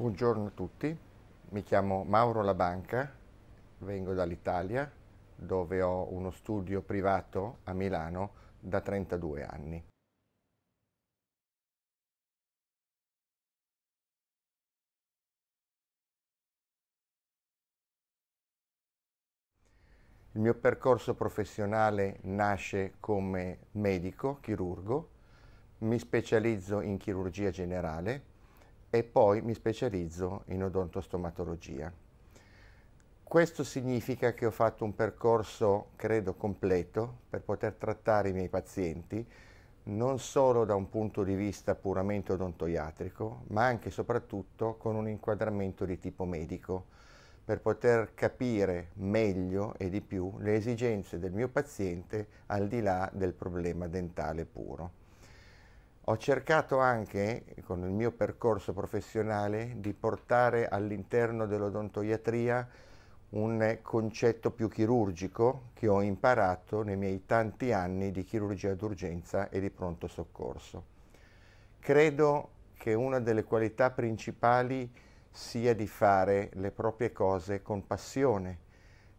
Buongiorno a tutti, mi chiamo Mauro Labanca, vengo dall'Italia dove ho uno studio privato a Milano da 32 anni. Il mio percorso professionale nasce come medico, chirurgo, mi specializzo in chirurgia generale e poi mi specializzo in odontostomatologia. Questo significa che ho fatto un percorso, credo, completo per poter trattare i miei pazienti, non solo da un punto di vista puramente odontoiatrico, ma anche e soprattutto con un inquadramento di tipo medico, per poter capire meglio e di più le esigenze del mio paziente al di là del problema dentale puro. Ho cercato anche, con il mio percorso professionale, di portare all'interno dell'odontoiatria un concetto più chirurgico che ho imparato nei miei tanti anni di chirurgia d'urgenza e di pronto soccorso. Credo che una delle qualità principali sia di fare le proprie cose con passione.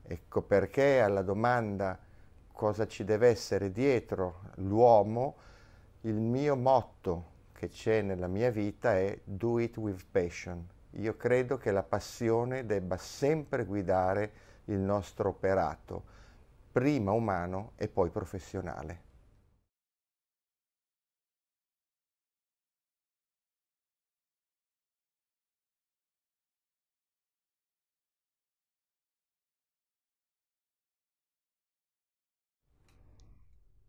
Ecco perché alla domanda cosa ci deve essere dietro l'uomo, il mio motto che c'è nella mia vita è do it with passion. Io credo che la passione debba sempre guidare il nostro operato, prima umano e poi professionale.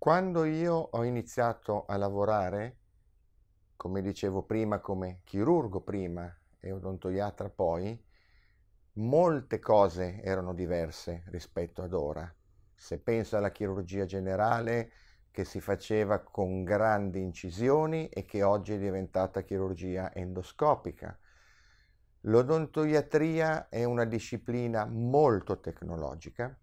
Quando io ho iniziato a lavorare, come dicevo prima, come chirurgo prima e odontoiatra poi, molte cose erano diverse rispetto ad ora. Se penso alla chirurgia generale che si faceva con grandi incisioni e che oggi è diventata chirurgia endoscopica. L'odontoiatria è una disciplina molto tecnologica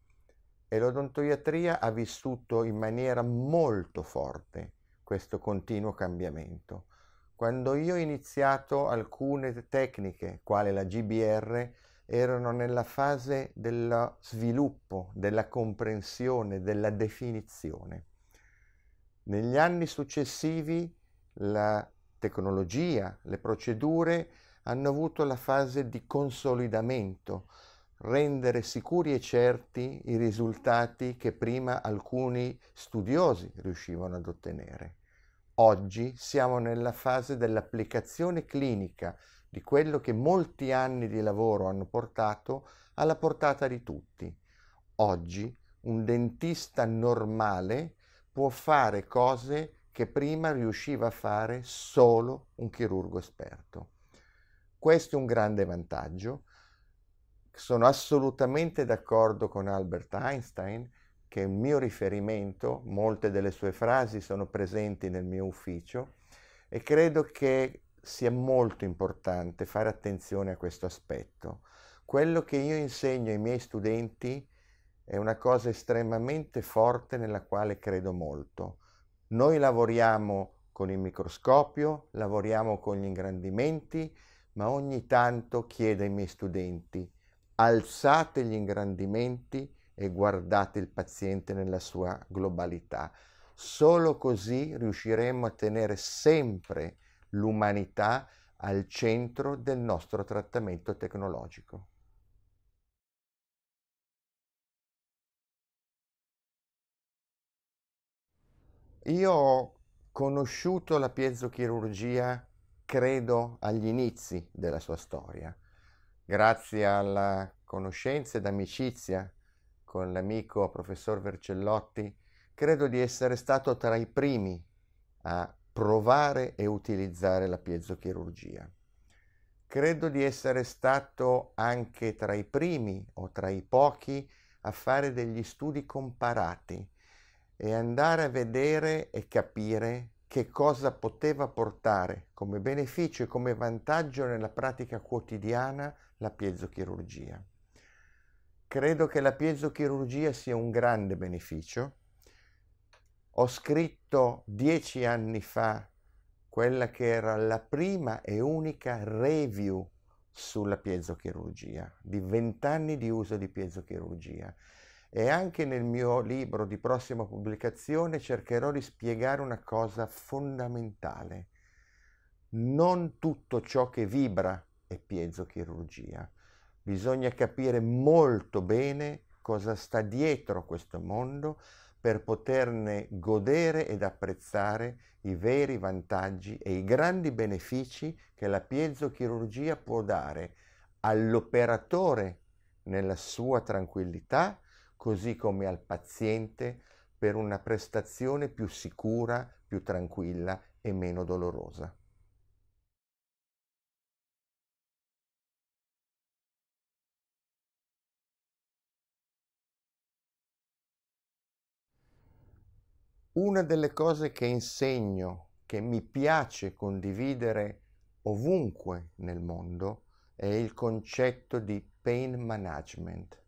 e l'odontoiatria ha vissuto in maniera molto forte questo continuo cambiamento. Quando io ho iniziato alcune tecniche, quale la GBR, erano nella fase dello sviluppo, della comprensione, della definizione. Negli anni successivi la tecnologia, le procedure hanno avuto la fase di consolidamento, rendere sicuri e certi i risultati che prima alcuni studiosi riuscivano ad ottenere. Oggi siamo nella fase dell'applicazione clinica di quello che molti anni di lavoro hanno portato alla portata di tutti. Oggi un dentista normale può fare cose che prima riusciva a fare solo un chirurgo esperto. Questo è un grande vantaggio sono assolutamente d'accordo con Albert Einstein, che è un mio riferimento, molte delle sue frasi sono presenti nel mio ufficio e credo che sia molto importante fare attenzione a questo aspetto. Quello che io insegno ai miei studenti è una cosa estremamente forte nella quale credo molto. Noi lavoriamo con il microscopio, lavoriamo con gli ingrandimenti, ma ogni tanto chiedo ai miei studenti alzate gli ingrandimenti e guardate il paziente nella sua globalità. Solo così riusciremo a tenere sempre l'umanità al centro del nostro trattamento tecnologico. Io ho conosciuto la piezochirurgia, credo, agli inizi della sua storia grazie alla conoscenza ed amicizia con l'amico professor Vercellotti, credo di essere stato tra i primi a provare e utilizzare la piezochirurgia. Credo di essere stato anche tra i primi o tra i pochi a fare degli studi comparati e andare a vedere e capire che cosa poteva portare come beneficio e come vantaggio nella pratica quotidiana la piezochirurgia. Credo che la piezochirurgia sia un grande beneficio. Ho scritto dieci anni fa quella che era la prima e unica review sulla piezochirurgia, di vent'anni di uso di piezochirurgia. E anche nel mio libro di prossima pubblicazione cercherò di spiegare una cosa fondamentale. Non tutto ciò che vibra e piezochirurgia. Bisogna capire molto bene cosa sta dietro questo mondo per poterne godere ed apprezzare i veri vantaggi e i grandi benefici che la piezochirurgia può dare all'operatore nella sua tranquillità, così come al paziente per una prestazione più sicura, più tranquilla e meno dolorosa. Una delle cose che insegno, che mi piace condividere ovunque nel mondo, è il concetto di pain management.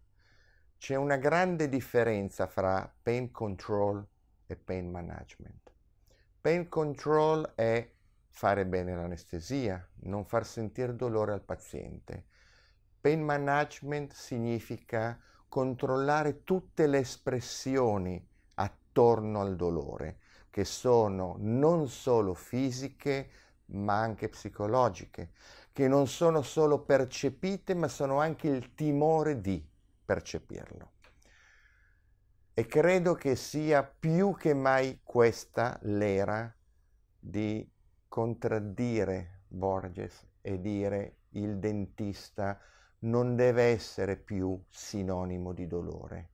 C'è una grande differenza fra pain control e pain management. Pain control è fare bene l'anestesia, non far sentire dolore al paziente. Pain management significa controllare tutte le espressioni attorno al dolore, che sono non solo fisiche, ma anche psicologiche, che non sono solo percepite, ma sono anche il timore di percepirlo. E credo che sia più che mai questa l'era di contraddire Borges e dire il dentista non deve essere più sinonimo di dolore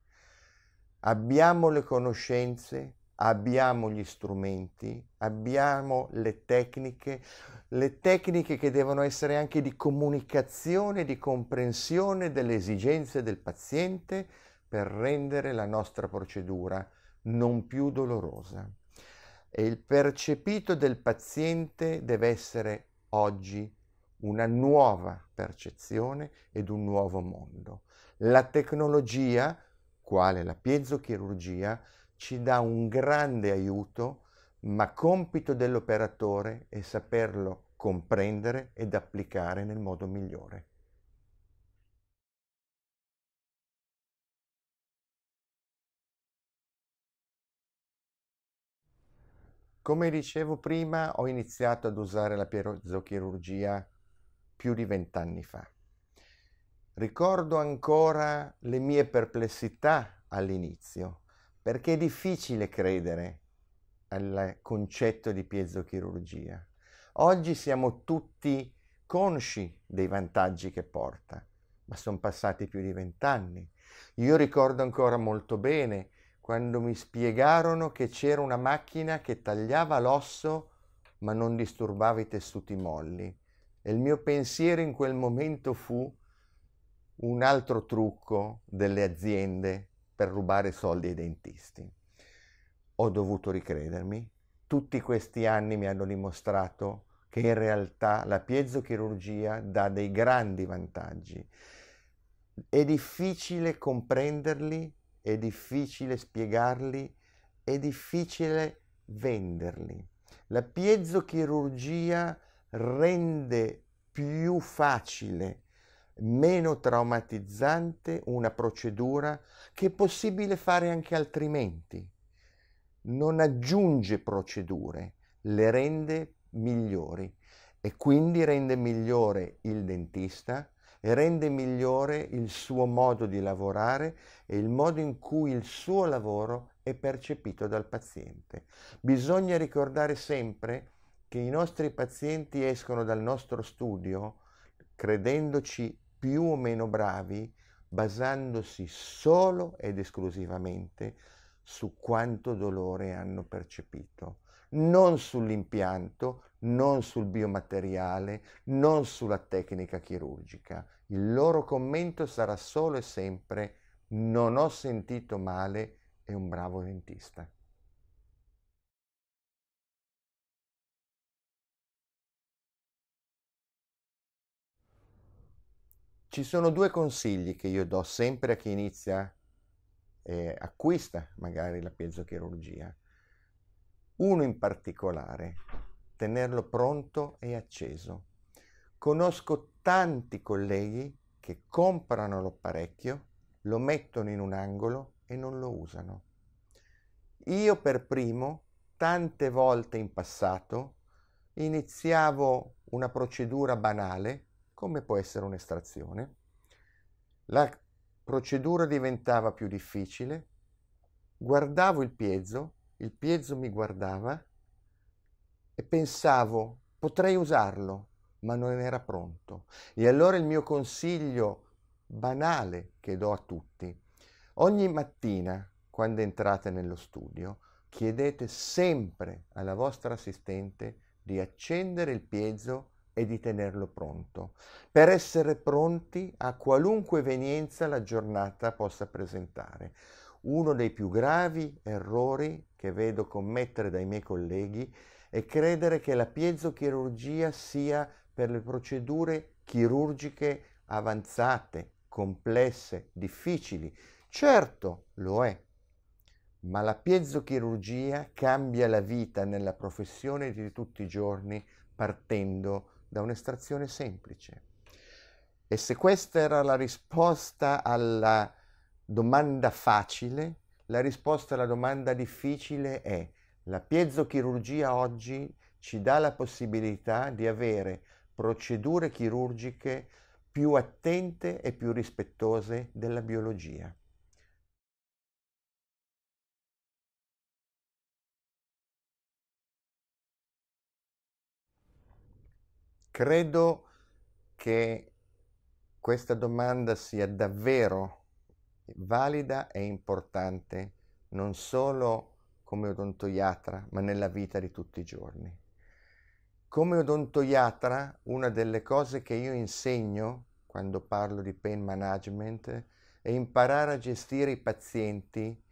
abbiamo le conoscenze, abbiamo gli strumenti, abbiamo le tecniche, le tecniche che devono essere anche di comunicazione, di comprensione delle esigenze del paziente per rendere la nostra procedura non più dolorosa. E il percepito del paziente deve essere oggi una nuova percezione ed un nuovo mondo. La tecnologia quale la piezochirurgia, ci dà un grande aiuto, ma compito dell'operatore è saperlo comprendere ed applicare nel modo migliore. Come dicevo prima, ho iniziato ad usare la piezochirurgia più di vent'anni fa. Ricordo ancora le mie perplessità all'inizio, perché è difficile credere al concetto di piezochirurgia. Oggi siamo tutti consci dei vantaggi che porta, ma sono passati più di vent'anni. Io ricordo ancora molto bene quando mi spiegarono che c'era una macchina che tagliava l'osso ma non disturbava i tessuti molli. E il mio pensiero in quel momento fu un altro trucco delle aziende per rubare soldi ai dentisti. Ho dovuto ricredermi. Tutti questi anni mi hanno dimostrato che in realtà la piezochirurgia dà dei grandi vantaggi. È difficile comprenderli, è difficile spiegarli, è difficile venderli. La piezochirurgia rende più facile meno traumatizzante una procedura che è possibile fare anche altrimenti. Non aggiunge procedure, le rende migliori e quindi rende migliore il dentista e rende migliore il suo modo di lavorare e il modo in cui il suo lavoro è percepito dal paziente. Bisogna ricordare sempre che i nostri pazienti escono dal nostro studio credendoci più o meno bravi basandosi solo ed esclusivamente su quanto dolore hanno percepito, non sull'impianto, non sul biomateriale, non sulla tecnica chirurgica. Il loro commento sarà solo e sempre non ho sentito male, è un bravo dentista. Ci sono due consigli che io do sempre a chi inizia, e acquista magari la piezochirurgia. Uno in particolare, tenerlo pronto e acceso. Conosco tanti colleghi che comprano l'apparecchio, lo mettono in un angolo e non lo usano. Io per primo, tante volte in passato, iniziavo una procedura banale come può essere un'estrazione. La procedura diventava più difficile, guardavo il piezo, il piezo mi guardava e pensavo potrei usarlo, ma non era pronto. E allora il mio consiglio banale che do a tutti, ogni mattina quando entrate nello studio, chiedete sempre alla vostra assistente di accendere il piezo e di tenerlo pronto, per essere pronti a qualunque evenienza la giornata possa presentare. Uno dei più gravi errori che vedo commettere dai miei colleghi è credere che la piezochirurgia sia per le procedure chirurgiche avanzate, complesse, difficili. Certo, lo è, ma la piezochirurgia cambia la vita nella professione di tutti i giorni partendo da un'estrazione semplice. E se questa era la risposta alla domanda facile, la risposta alla domanda difficile è la piezochirurgia oggi ci dà la possibilità di avere procedure chirurgiche più attente e più rispettose della biologia. Credo che questa domanda sia davvero valida e importante, non solo come odontoiatra, ma nella vita di tutti i giorni. Come odontoiatra, una delle cose che io insegno quando parlo di pain management è imparare a gestire i pazienti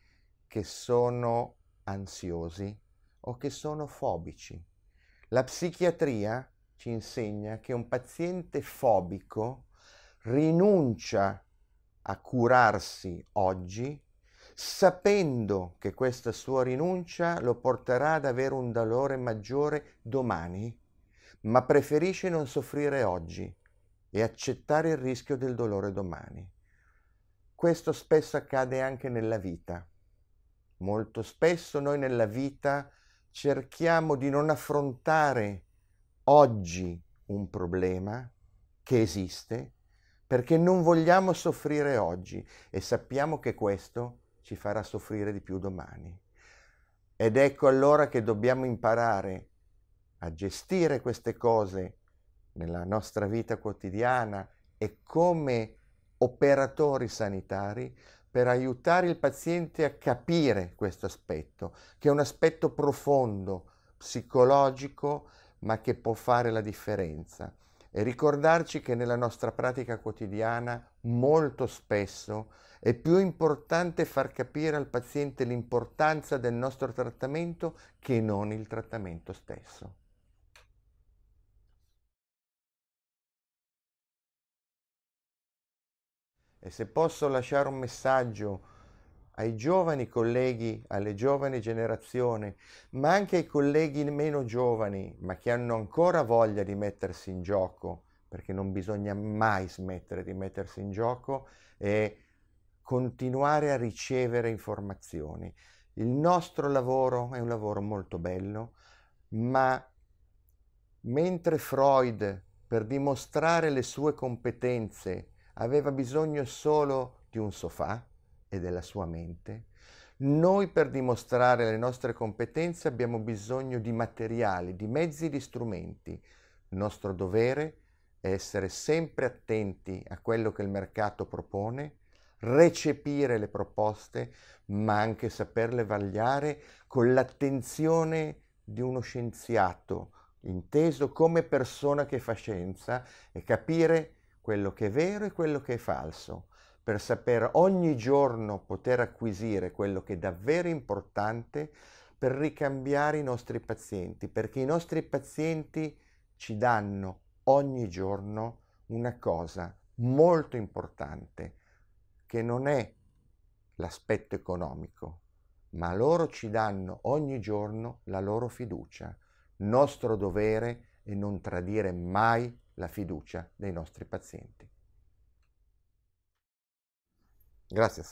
che sono ansiosi o che sono fobici. La psichiatria ci insegna che un paziente fobico rinuncia a curarsi oggi sapendo che questa sua rinuncia lo porterà ad avere un dolore maggiore domani, ma preferisce non soffrire oggi e accettare il rischio del dolore domani. Questo spesso accade anche nella vita. Molto spesso noi nella vita cerchiamo di non affrontare oggi un problema che esiste perché non vogliamo soffrire oggi e sappiamo che questo ci farà soffrire di più domani. Ed ecco allora che dobbiamo imparare a gestire queste cose nella nostra vita quotidiana e come operatori sanitari per aiutare il paziente a capire questo aspetto, che è un aspetto profondo, psicologico, ma che può fare la differenza. E ricordarci che nella nostra pratica quotidiana molto spesso è più importante far capire al paziente l'importanza del nostro trattamento che non il trattamento stesso. E se posso lasciare un messaggio ai giovani colleghi, alle giovani generazioni, ma anche ai colleghi meno giovani, ma che hanno ancora voglia di mettersi in gioco, perché non bisogna mai smettere di mettersi in gioco e continuare a ricevere informazioni. Il nostro lavoro è un lavoro molto bello, ma mentre Freud, per dimostrare le sue competenze, aveva bisogno solo di un sofà, e della sua mente, noi per dimostrare le nostre competenze abbiamo bisogno di materiali, di mezzi, di strumenti. Il nostro dovere è essere sempre attenti a quello che il mercato propone, recepire le proposte, ma anche saperle vagliare con l'attenzione di uno scienziato, inteso come persona che fa scienza, e capire quello che è vero e quello che è falso per saper ogni giorno poter acquisire quello che è davvero importante per ricambiare i nostri pazienti, perché i nostri pazienti ci danno ogni giorno una cosa molto importante, che non è l'aspetto economico, ma loro ci danno ogni giorno la loro fiducia. Nostro dovere è non tradire mai la fiducia dei nostri pazienti. Gracias.